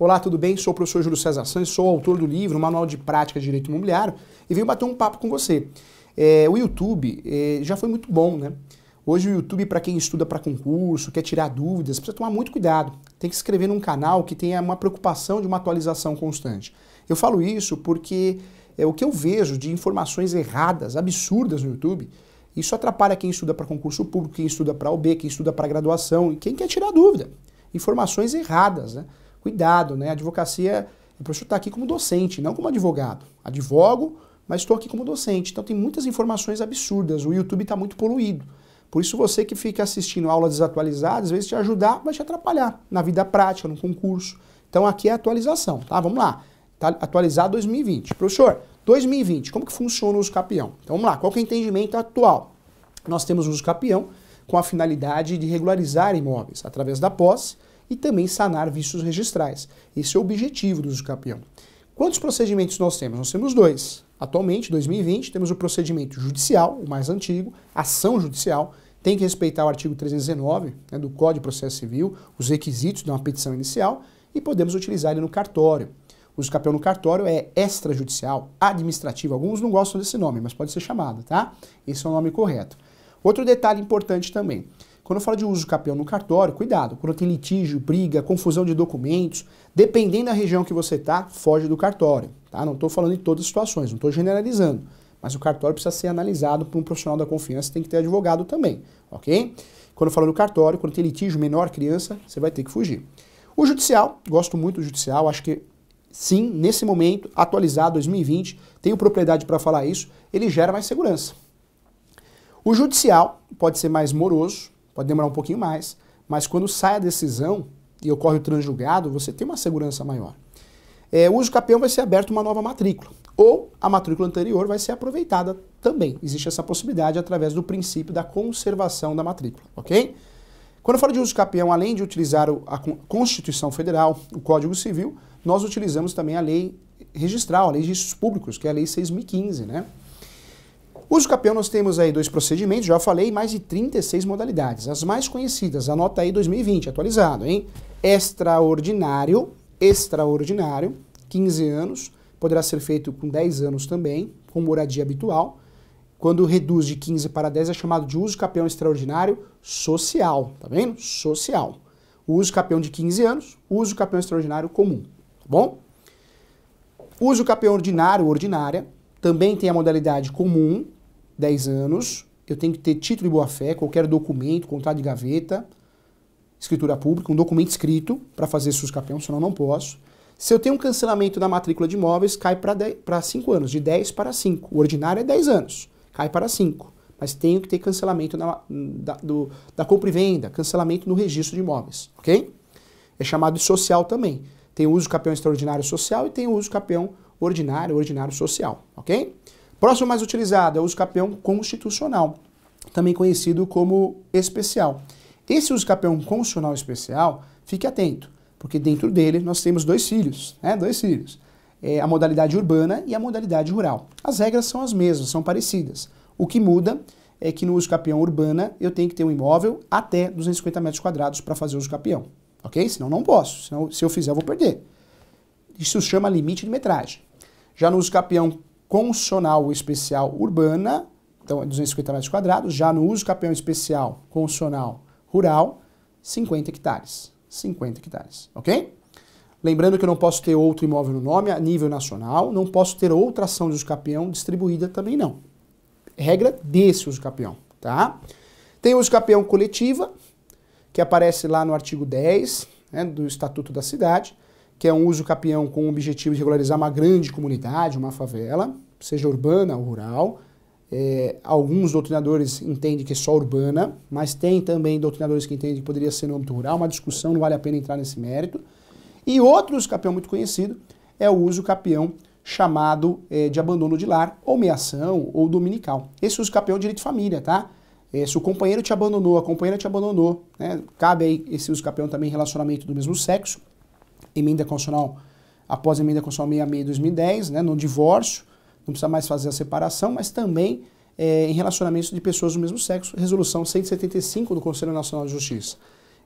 Olá, tudo bem? Sou o professor Júlio César Santos, sou autor do livro Manual de Prática de Direito Imobiliário e venho bater um papo com você. É, o YouTube é, já foi muito bom, né? Hoje o YouTube, para quem estuda para concurso, quer tirar dúvidas, precisa tomar muito cuidado. Tem que se inscrever num canal que tenha uma preocupação de uma atualização constante. Eu falo isso porque é o que eu vejo de informações erradas, absurdas no YouTube, isso atrapalha quem estuda para concurso público, quem estuda para OB, quem estuda para graduação e quem quer tirar dúvida. Informações erradas, né? Cuidado, né? A advocacia é para está aqui como docente, não como advogado. Advogo, mas estou aqui como docente. Então tem muitas informações absurdas. O YouTube está muito poluído. Por isso você que fica assistindo aulas desatualizadas, às vezes te ajudar, vai te atrapalhar na vida prática, no concurso. Então aqui é a atualização, tá? Vamos lá. Tá atualizar 2020. Professor, 2020, como que funciona o uso capião? Então vamos lá, qual é o entendimento atual? Nós temos o uso capião com a finalidade de regularizar imóveis através da posse, e também sanar vícios registrais. Esse é o objetivo do usucapião. Quantos procedimentos nós temos? Nós temos dois. Atualmente, 2020, temos o procedimento judicial, o mais antigo, ação judicial, tem que respeitar o artigo 319 né, do Código de Processo Civil, os requisitos de uma petição inicial, e podemos utilizar ele no cartório. O escapel no cartório é extrajudicial, administrativo. Alguns não gostam desse nome, mas pode ser chamado, tá? Esse é o nome correto. Outro detalhe importante também. Quando eu falo de uso do capião no cartório, cuidado. Quando tem litígio, briga, confusão de documentos, dependendo da região que você está, foge do cartório. Tá? Não estou falando em todas as situações, não estou generalizando. Mas o cartório precisa ser analisado por um profissional da confiança, tem que ter advogado também, ok? Quando eu falo do cartório, quando tem litígio menor criança, você vai ter que fugir. O judicial, gosto muito do judicial, acho que sim, nesse momento, atualizado 2020, tenho propriedade para falar isso, ele gera mais segurança. O judicial pode ser mais moroso, pode demorar um pouquinho mais, mas quando sai a decisão e ocorre o transjulgado, você tem uma segurança maior. É, o uso campeão vai ser aberto uma nova matrícula, ou a matrícula anterior vai ser aproveitada também. Existe essa possibilidade através do princípio da conservação da matrícula, ok? Quando eu falo de uso campeão, além de utilizar a Constituição Federal, o Código Civil, nós utilizamos também a lei registral, a lei de registros públicos, que é a Lei 6.015, né? Uso campeão, nós temos aí dois procedimentos, já falei, mais de 36 modalidades. As mais conhecidas, anota aí 2020, atualizado, hein? Extraordinário, extraordinário, 15 anos, poderá ser feito com 10 anos também, com moradia habitual. Quando reduz de 15 para 10 é chamado de uso campeão extraordinário social, tá vendo? Social. Uso campeão de 15 anos, uso campeão extraordinário comum, tá bom? Uso campeão ordinário, ordinária, também tem a modalidade comum, 10 anos, eu tenho que ter título de boa-fé, qualquer documento, contrato de gaveta, escritura pública, um documento escrito para fazer suscapião, senão não posso. Se eu tenho um cancelamento da matrícula de imóveis, cai para 5 anos, de 10 para 5. O ordinário é 10 anos, cai para 5. Mas tenho que ter cancelamento na, da, do, da compra e venda, cancelamento no registro de imóveis, ok? É chamado de social também. Tem o uso capião extraordinário social e tem o uso capião ordinário, ordinário social, ok? Próximo mais utilizado é o uso constitucional, também conhecido como especial. Esse uso constitucional especial, fique atento, porque dentro dele nós temos dois filhos, né? Dois filhos. É a modalidade urbana e a modalidade rural. As regras são as mesmas, são parecidas. O que muda é que no uso urbana eu tenho que ter um imóvel até 250 metros quadrados para fazer o capião, ok? Senão não posso, senão se eu fizer eu vou perder. Isso chama limite de metragem. Já no uso constitucional especial urbana, então é 250 metros quadrados, já no uso campeão especial constitucional rural, 50 hectares. 50 hectares, ok? Lembrando que eu não posso ter outro imóvel no nome a nível nacional, não posso ter outra ação de uso campeão distribuída também não. Regra desse uso campeão, tá? Tem o uso campeão coletiva, que aparece lá no artigo 10 né, do Estatuto da Cidade, que é um uso capião com o objetivo de regularizar uma grande comunidade, uma favela, seja urbana ou rural. É, alguns doutrinadores entendem que é só urbana, mas tem também doutrinadores que entendem que poderia ser no âmbito rural. Uma discussão, não vale a pena entrar nesse mérito. E outro uso capião muito conhecido é o uso capião chamado é, de abandono de lar, ou meação, ou dominical. Esse uso capião é direito de família, tá? É, se o companheiro te abandonou, a companheira te abandonou, né? cabe aí esse uso capião também relacionamento do mesmo sexo, emenda constitucional, após a emenda constitucional 66 de 2010, né, no divórcio, não precisa mais fazer a separação, mas também é, em relacionamentos de pessoas do mesmo sexo, resolução 175 do Conselho Nacional de Justiça.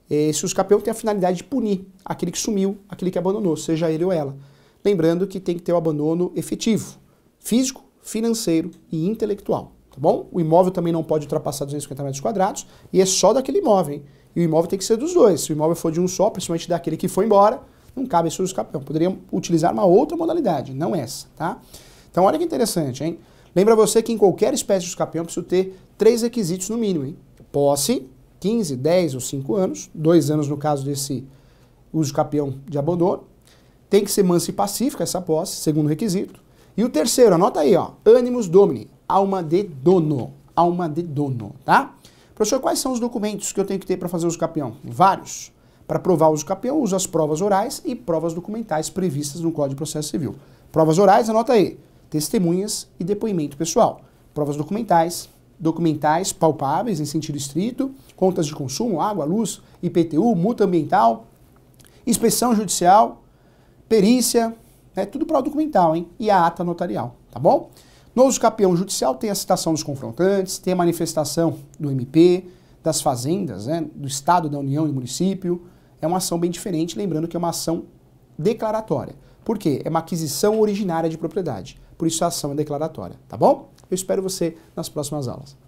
Esse é, uscapeu tem a finalidade de punir aquele que sumiu, aquele que abandonou, seja ele ou ela. Lembrando que tem que ter o abandono efetivo, físico, financeiro e intelectual, tá bom? O imóvel também não pode ultrapassar 250 metros quadrados e é só daquele imóvel, hein? E o imóvel tem que ser dos dois. Se o imóvel for de um só, principalmente daquele que foi embora, não cabe estudo de escape. Poderia utilizar uma outra modalidade, não essa, tá? Então olha que interessante, hein? Lembra você que em qualquer espécie de escape preciso ter três requisitos no mínimo, hein? Posse, 15, 10 ou 5 anos, dois anos no caso desse uso de de abandono. Tem que ser mansa e pacífica essa posse, segundo requisito. E o terceiro, anota aí, ó, animus domini, alma de dono, alma de dono, tá? Professor, quais são os documentos que eu tenho que ter para fazer uso campeão? Vários. Para provar o uso campeão, usa as provas orais e provas documentais previstas no Código de Processo Civil. Provas orais, anota aí, testemunhas e depoimento pessoal. Provas documentais, documentais palpáveis em sentido estrito, contas de consumo, água, luz, IPTU, multa ambiental, inspeção judicial, perícia, né, tudo para o documental, hein? E a ata notarial, tá bom? No uso campeão judicial tem a citação dos confrontantes, tem a manifestação do MP, das fazendas, né, do Estado, da União e do município, é uma ação bem diferente, lembrando que é uma ação declaratória. Por quê? É uma aquisição originária de propriedade. Por isso a ação é declaratória, tá bom? Eu espero você nas próximas aulas.